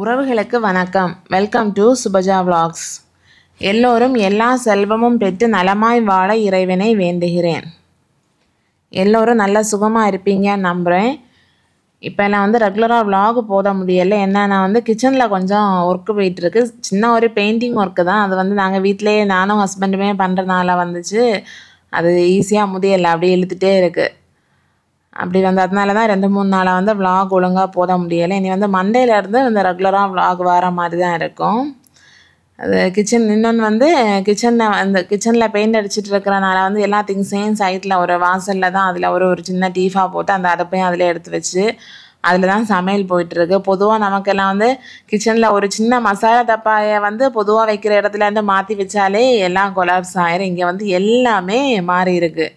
உறவுகளுக்கு வணக்கம் welcome to Subaja vlogs எல்லோரும் எல்லா செல்வமும் பெற்று நலமாய் வாழ இறைவனை வேண்டுகிறேன் எல்லோரும் நல்ல சுகமாக இருப்பீங்கன்னு நம்புகிறேன் இப்போ நான் வந்து ரெகுலராக விலாக் போட முடியலை ஏன்னா நான் வந்து கிச்சனில் கொஞ்சம் ஒர்க்கு போயிட்டுருக்கு சின்ன ஒரு பெயிண்டிங் ஒர்க்கு தான் அது வந்து நாங்கள் வீட்டிலேயே நானும் ஹஸ்பண்டுமே பண்ணுறதுனால வந்துச்சு அது ஈஸியாக முடியலை அப்படியே இழுத்துகிட்டே இருக்குது அப்படி வந்து அதனால தான் ரெண்டு மூணு நாளாக வந்து விலாக் ஒழுங்காக போத முடியலை இனி வந்து மண்டேலேருந்து இந்த ரெகுலராக விலாக் வர மாதிரி தான் இருக்கும் அது கிச்சன் இன்னொன்று வந்து கிச்சனில் அந்த கிச்சனில் பெயிண்ட் அடிச்சுட்டு இருக்கிறனால வந்து எல்லா திங்ஸையும் சைட்டில் ஒரு வாசலில் தான் அதில் ஒரு ஒரு சின்ன டீஃபாக போட்டு அந்த அடுப்பையும் அதில் எடுத்து வச்சு அதில் தான் சமையல் போயிட்டுருக்கு பொதுவாக நமக்கெல்லாம் வந்து கிச்சனில் ஒரு சின்ன மசாலா டப்பாயை வந்து பொதுவாக வைக்கிற இடத்துல மாற்றி வச்சாலே எல்லாம் கொலாப்ஸ் ஆயிரும் இங்கே வந்து எல்லாமே மாறி இருக்குது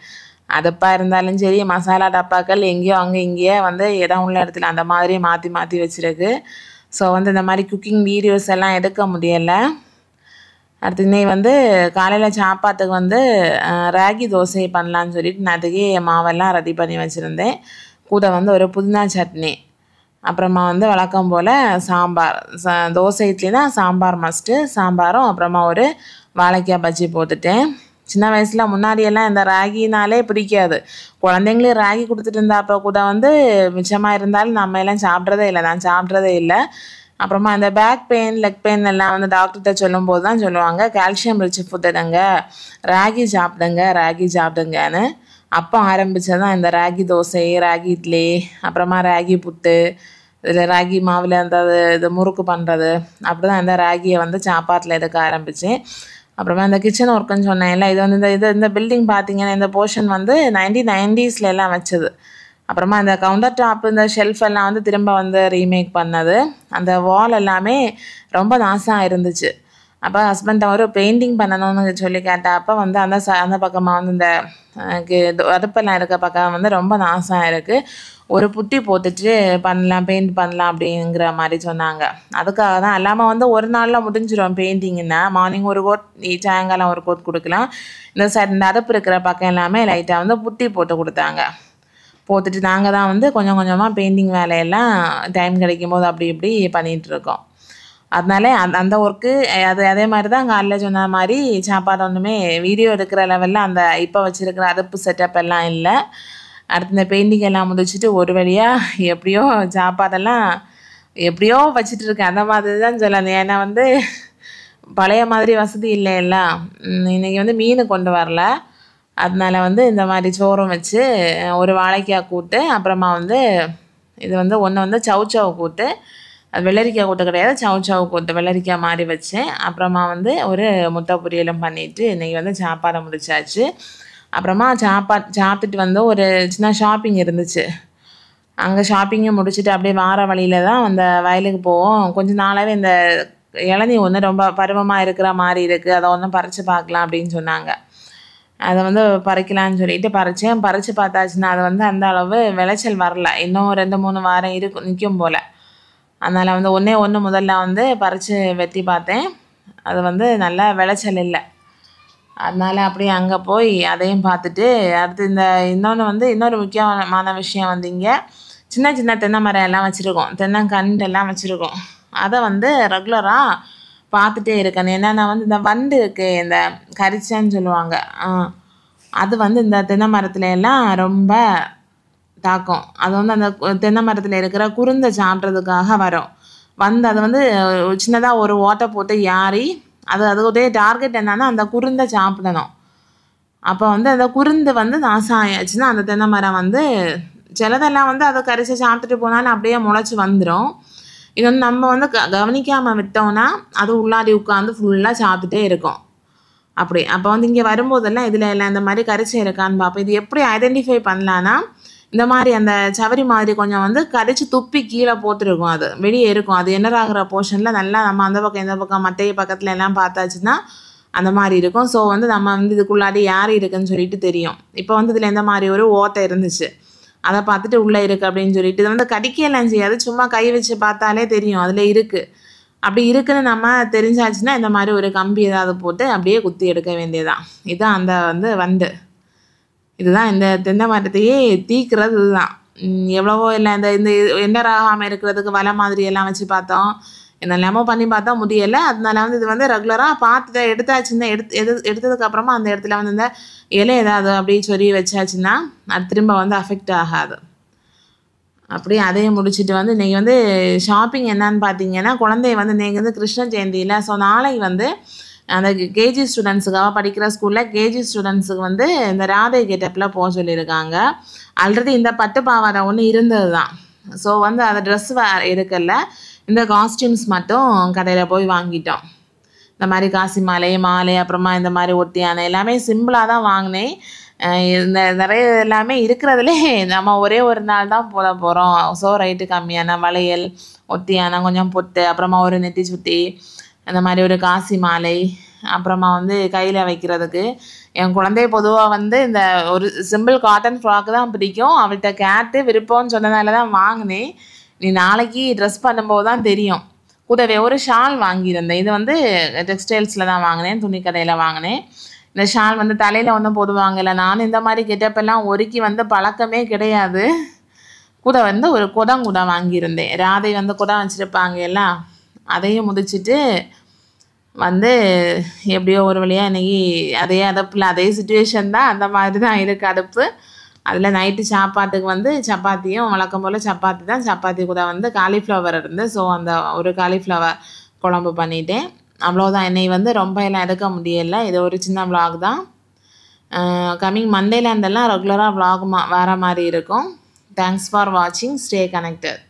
அதப்பா இருந்தாலும் சரி மசாலா டப்பாக்கள் எங்கேயோ அங்கே இங்கேயே வந்து இடம் உள்ள இடத்துல அந்த மாதிரி மாற்றி மாற்றி வச்சுருக்கு ஸோ வந்து இந்த மாதிரி குக்கிங் வீடியோஸ் எல்லாம் எடுக்க முடியலை அடுத்து இன்னைக்கு வந்து காலையில் சாப்பாட்டுக்கு வந்து ராகி தோசை பண்ணலான்னு சொல்லிட்டு நான் அதுக்கே மாவெல்லாம் ரெடி பண்ணி வச்சுருந்தேன் கூட வந்து ஒரு புதினா சட்னி அப்புறமா வந்து வழக்கம் போல் சாம்பார் தோசை இட்லி தான் சாம்பார் மஸ்ட்டு சாம்பாரும் அப்புறமா ஒரு வாழைக்காய் பஜ்ஜி போட்டுட்டேன் சின்ன வயசில் முன்னாடியெல்லாம் இந்த ராகினாலே பிடிக்காது குழந்தைங்களே ராகி கொடுத்துட்டு இருந்தாப்போ கூட வந்து மிச்சமாக இருந்தாலும் நம்ம எல்லாம் சாப்பிட்றதே இல்லை நான் சாப்பிட்றதே இல்லை அப்புறமா அந்த பேக் பெயின் லெக் பெயின் எல்லாம் வந்து டாக்டர்கிட்ட சொல்லும்போது தான் சொல்லுவாங்க கால்சியம் ரிச் ஃபுட் எடுங்க ராகி சாப்பிடுங்க ராகி சாப்பிடுங்கன்னு அப்போ ஆரம்பித்ததான் இந்த ராகி தோசை ராகி இட்லி அப்புறமா ராகி புட்டு இதில் ராகி மாவில் அந்த இது முறுக்கு பண்ணுறது அப்படி தான் இந்த ராகியை வந்து சாப்பாட்டில் எடுக்க ஆரம்பித்தேன் அப்புறமா இந்த கிச்சன் ஒர்க்குன்னு இல்லை இது வந்து இந்த இது இந்த பில்டிங் பார்த்தீங்கன்னா இந்த போர்ஷன் வந்து நைன்டீன் நைன்டீஸில் எல்லாம் வச்சது அப்புறமா அந்த கவுண்டர் டாப் இந்த ஷெல்ஃப் எல்லாம் வந்து திரும்ப வந்து ரீமேக் பண்ணது அந்த வால் எல்லாமே ரொம்ப நாசாக இருந்துச்சு அப்போ ஹஸ்பண்ட் அவர் பெயிண்டிங் பண்ணணும்னு சொல்லி கேட்டேன் அப்போ வந்து அந்த ச அந்த பக்கமாக வந்து இந்த அடுப்பெல்லாம் இருக்க பக்கம் வந்து ரொம்ப நாசம் இருக்குது ஒரு புட்டி போட்டுட்டு பண்ணலாம் பெயிண்ட் பண்ணலாம் அப்படிங்கிற மாதிரி சொன்னாங்க அதுக்காக தான் இல்லாமல் வந்து ஒரு நாளில் முடிஞ்சிடும் பெயிண்டிங்குன்னா மார்னிங் ஒரு கோட் சாயங்காலம் ஒரு கோட் கொடுக்கலாம் இந்த சைட் இந்த அடுப்பு இருக்கிற பக்கம் எல்லாமே லைட்டாக வந்து புட்டி போட்டு கொடுத்தாங்க போட்டுட்டு நாங்கள் தான் வந்து கொஞ்சம் கொஞ்சமாக பெயிண்டிங் வேலையெல்லாம் டைம் கிடைக்கும் போது அப்படி இப்படி பண்ணிகிட்டு இருக்கோம் அதனால அந் அந்த ஒர்க்கு அது அதே மாதிரி தான் அங்கே அல்ல சொன்ன மாதிரி சாப்பாடு ஒன்றுமே வீடியோ எடுக்கிற லெவலில் அந்த இப்போ வச்சுருக்கிற அடுப்பு செட்டப் எல்லாம் இல்லை அடுத்து இந்த பெயிண்டிங் எல்லாம் முடிச்சுட்டு ஒரு வழியாக எப்படியோ சாப்பாடெல்லாம் எப்படியோ வச்சுட்டு இருக்கேன் அந்த மாதிரி தான் சொல்லணும் ஏன்னா வந்து பழைய மாதிரி வசதி எல்லாம் இன்றைக்கி வந்து மீன் கொண்டு வரல அதனால் வந்து இந்த மாதிரி சோறும் வச்சு ஒரு வாழைக்காய் கூட்டு அப்புறமா வந்து இது வந்து ஒன்று வந்து சவுச்சவை கூட்டு அது வெள்ளரிக்காய் கொத்த கிடையாது சவு சவு கொத்த வெள்ளரிக்காய் மாதிரி வச்சேன் அப்புறமா வந்து ஒரு முட்டை பொரியலும் பண்ணிவிட்டு இன்றைக்கி வந்து சாப்பாடை முடிச்சாச்சு அப்புறமா சாப்பா சாப்பிட்டு வந்து ஒரு சின்ன ஷாப்பிங் இருந்துச்சு அங்கே ஷாப்பிங்கை முடிச்சுட்டு அப்படியே வார வழியில் தான் அந்த வயலுக்கு போவோம் கொஞ்சம் நாளாகவே இந்த இளநி ஒன்று ரொம்ப பருவமாக இருக்கிற மாதிரி இருக்குது அதை ஒன்றும் பறித்து பார்க்கலாம் அப்படின்னு சொன்னாங்க அதை வந்து பறிக்கலான்னு சொல்லிட்டு பறித்தேன் பறித்து பார்த்தாச்சுன்னா அது வந்து அந்த அளவு விளைச்சல் வரல இன்னும் ரெண்டு மூணு வாரம் இருக்கும் நிற்கும் போல் அதனால் வந்து ஒன்றே ஒன்று முதல்ல வந்து பறித்து வெட்டி பார்த்தேன் அது வந்து நல்லா விளைச்சல் இல்லை அதனால் அப்படியே அங்கே போய் அதையும் பார்த்துட்டு அடுத்து இந்த இன்னொன்று வந்து இன்னொரு முக்கியமான விஷயம் வந்து இங்கே சின்ன சின்ன தென்னை மரம் எல்லாம் வச்சுருக்கோம் தென்னங்கன்று எல்லாம் வச்சுருக்கோம் அதை வந்து ரெகுலராக பார்த்துட்டே இருக்கணும் என்னென்னா வந்து இந்த வண்டு இருக்கு இந்த கரிச்சன்னு சொல்லுவாங்க அது வந்து இந்த தென்னை மரத்துல எல்லாம் ரொம்ப தாக்கம் அது வந்து அந்த தென்னை மரத்தில் இருக்கிற குருந்தை சாப்பிட்றதுக்காக வரும் வந்து அது வந்து சின்னதாக ஒரு ஓட்டை போட்டு யாரி அது அதோடைய டார்கெட் என்னன்னா அந்த குருந்தை சாப்பிடணும் அப்போ வந்து அந்த குருந்து வந்து நாசம் ஆயாச்சுன்னா அந்த தென்னை மரம் வந்து சிலதெல்லாம் வந்து அதை கரிசை சாப்பிட்டுட்டு போனாலும் அப்படியே முளைச்சி வந்துடும் இது வந்து நம்ம வந்து க கவனிக்காமல் விட்டோம்னா அது உள்ளாடி உட்காந்து ஃபுல்லாக சாப்பிட்டுட்டே இருக்கும் அப்படி அப்போ வந்து இங்கே வரும்போதெல்லாம் இதில் எல்லாம் இந்த மாதிரி கரிசை இருக்கான்னு பார்ப்போம் இது எப்படி ஐடென்டிஃபை பண்ணலான்னா இந்த மாதிரி அந்த சவரி மாதிரி கொஞ்சம் வந்து கடிச்சு துப்பி கீழே போட்டுருக்கும் அது வெளியே இருக்கும் அது என்னராகிற போர்ஷனில் நல்லா நம்ம அந்த பக்கம் இந்த பக்கம் மட்டைய பக்கத்தில் எல்லாம் பார்த்தாச்சுன்னா அந்த மாதிரி இருக்கும் ஸோ வந்து நம்ம வந்து இதுக்குள்ளாடி யார் இருக்குன்னு சொல்லிட்டு தெரியும் இப்போ வந்து இதில் எந்த மாதிரி ஒரு ஓட்டை இருந்துச்சு அதை பார்த்துட்டு உள்ளே இருக்குது அப்படின்னு சொல்லிட்டு இது வந்து கடிக்கலாம் செய்யாது சும்மா கை வச்சு பார்த்தாலே தெரியும் அதில் இருக்குது அப்படி இருக்குதுன்னு நம்ம தெரிஞ்சாச்சுன்னா இந்த மாதிரி ஒரு கம்பி ஏதாவது போட்டு அப்படியே குத்தி எடுக்க வேண்டியதான் இதுதான் அந்த வந்து வந்து இதுதான் இந்த தென்னை மரத்தையே தீக்கிறது இதுதான் எவ்வளவோ இல்லை இந்த இந்த ராகாமல் இருக்கிறதுக்கு வலை மாதிரி எல்லாம் வச்சு பார்த்தோம் என்னெல்லாமோ பண்ணி பார்த்தா முடியலை அதனால வந்து இது வந்து ரெகுலராக பார்த்து எடுத்தாச்சுன்னா எடுத்து எது எடுத்ததுக்கப்புறமா அந்த இடத்துல வந்து இந்த இலை ஏதாவது அப்படியே சொல்லி வச்சாச்சுன்னா அது திரும்ப வந்து அஃபெக்ட் ஆகாது அப்படியே அதையும் முடிச்சுட்டு வந்து இன்றைக்கி வந்து ஷாப்பிங் என்னன்னு பார்த்தீங்கன்னா குழந்தைய வந்து நீங்கள் வந்து கிருஷ்ண ஜெயந்தியில் ஸோ நாளைக்கு வந்து அந்த கேஜி ஸ்டூடெண்ட்ஸுக்காக படிக்கிற ஸ்கூலில் கேஜி ஸ்டூடெண்ட்ஸுக்கு வந்து இந்த ராதை கேட்டப்பில் போக சொல்லியிருக்காங்க ஆல்ரெடி இந்த பட்டு பாவாடை ஒன்று இருந்தது தான் ஸோ வந்து அந்த ட்ரெஸ் வேறு இருக்கல இந்த காஸ்டியூம்ஸ் மட்டும் கடையில் போய் வாங்கிட்டோம் இந்த மாதிரி காசி மாலை மாலை அப்புறமா இந்த மாதிரி ஒட்டியானை எல்லாமே சிம்பிளாக தான் வாங்கினேன் இந்த நிறைய எல்லாமே இருக்கிறதுலே நம்ம ஒரே ஒரு நாள் தான் போட போகிறோம் ஸோ ரைட்டு கம்மியான வளையல் ஒத்தியான கொஞ்சம் பொட்டு அப்புறமா ஒரு நெத்தி சுற்றி அந்த மாதிரி ஒரு காசி மாலை அப்புறமா வந்து கையில் வைக்கிறதுக்கு என் குழந்தை பொதுவாக வந்து இந்த ஒரு சிம்பிள் காட்டன் ஃப்ராக் தான் பிடிக்கும் அவள்கிட்ட கேட்டு விருப்பம்னு சொன்னதால தான் வாங்கினேன் நீ நாளைக்கு ட்ரெஸ் பண்ணும்போது தான் தெரியும் கூடவே ஒரு ஷால் வாங்கியிருந்தேன் இது வந்து டெக்ஸ்டைல்ஸில் தான் வாங்கினேன் துணி கடையில் வாங்கினேன் இந்த ஷால் வந்து தலையில் ஒன்றும் போடுவாங்கல்ல நானும் இந்த மாதிரி கெட்டப்பெல்லாம் ஒருக்கி வந்து பழக்கமே கிடையாது கூட வந்து ஒரு குடம் கூட வாங்கியிருந்தேன் ராதை வந்து குடம் வச்சுருப்பாங்க எல்லாம் அதையும் முதிச்சுட்டு வந்து எப்படியோ ஒரு வழியாக இன்றைக்கி அதே அதப்பில் அதே சுச்சுவேஷன் தான் அந்த மாதிரி தான் இருக்குது அடுப்பு அதில் நைட்டு சாப்பாட்டுக்கு வந்து சப்பாத்தியும் வழக்கம் போல் சப்பாத்தி தான் சப்பாத்தி கூட வந்து காலிஃப்ளவர் இருந்து ஸோ அந்த ஒரு காலிஃப்ளவர் குழம்பு பண்ணிட்டேன் அவ்வளோதான் என்னை வந்து ரொம்ப எல்லாம் எடுக்க முடியலை இது ஒரு சின்ன விளாக் தான் கம்மிங் மண்டேலேருந்தெல்லாம் ரெகுலராக விளாக் மா வேறு மாதிரி இருக்கும் தேங்க்ஸ் ஃபார் வாட்சிங் ஸ்டே கனெக்டட்